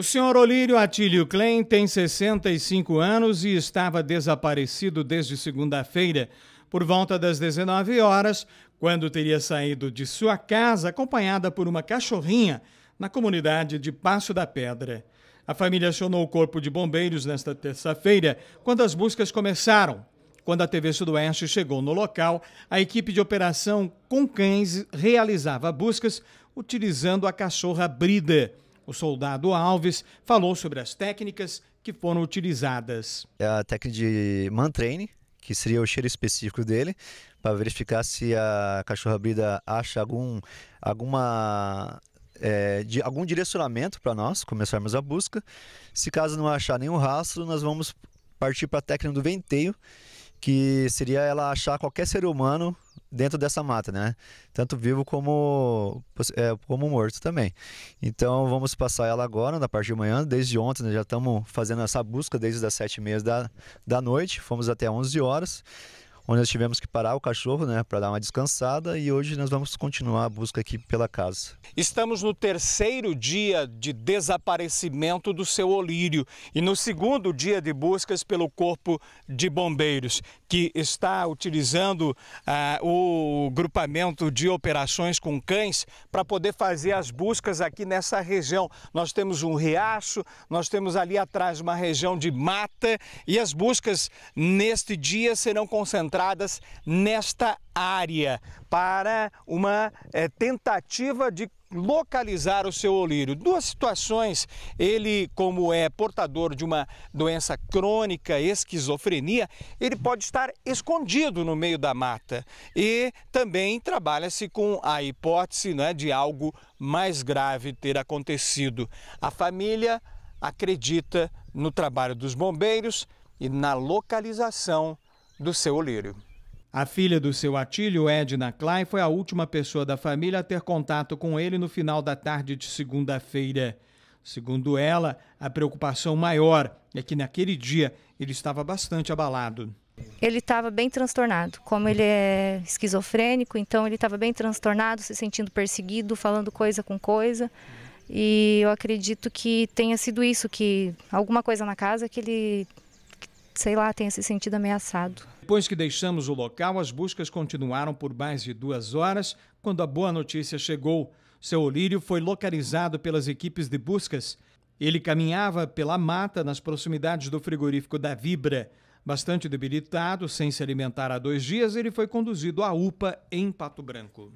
O senhor Olírio Atílio Klein tem 65 anos e estava desaparecido desde segunda-feira, por volta das 19 horas, quando teria saído de sua casa acompanhada por uma cachorrinha na comunidade de Passo da Pedra. A família acionou o Corpo de Bombeiros nesta terça-feira, quando as buscas começaram. Quando a TV Sudoeste chegou no local, a equipe de operação com cães realizava buscas utilizando a cachorra Brida. O soldado Alves falou sobre as técnicas que foram utilizadas. É a técnica de man training, que seria o cheiro específico dele, para verificar se a cachorra-brida acha algum, alguma é, de algum direcionamento para nós começarmos a busca. Se caso não achar nenhum rastro, nós vamos partir para a técnica do venteio, que seria ela achar qualquer ser humano dentro dessa mata, né? Tanto vivo como, é, como morto também. Então vamos passar ela agora, na parte de manhã, desde ontem, né? já estamos fazendo essa busca desde as sete e meia da, da noite, fomos até 11 horas onde nós tivemos que parar o cachorro, né, para dar uma descansada e hoje nós vamos continuar a busca aqui pela casa. Estamos no terceiro dia de desaparecimento do seu Olírio e no segundo dia de buscas pelo corpo de bombeiros que está utilizando ah, o grupamento de operações com cães para poder fazer as buscas aqui nessa região. Nós temos um riacho, nós temos ali atrás uma região de mata e as buscas neste dia serão concentradas nesta área para uma é, tentativa de localizar o seu olírio. Duas situações, ele como é portador de uma doença crônica, esquizofrenia, ele pode estar escondido no meio da mata. E também trabalha-se com a hipótese né, de algo mais grave ter acontecido. A família acredita no trabalho dos bombeiros e na localização do seu Olírio. A filha do seu Atílio, Edna Clay, foi a última pessoa da família a ter contato com ele no final da tarde de segunda-feira. Segundo ela, a preocupação maior é que naquele dia ele estava bastante abalado. Ele estava bem transtornado. Como ele é esquizofrênico, então ele estava bem transtornado, se sentindo perseguido, falando coisa com coisa. E eu acredito que tenha sido isso, que alguma coisa na casa que ele sei lá, tenha se sentido ameaçado. Depois que deixamos o local, as buscas continuaram por mais de duas horas, quando a boa notícia chegou. Seu Olírio foi localizado pelas equipes de buscas. Ele caminhava pela mata nas proximidades do frigorífico da Vibra. Bastante debilitado, sem se alimentar há dois dias, ele foi conduzido à UPA em Pato Branco.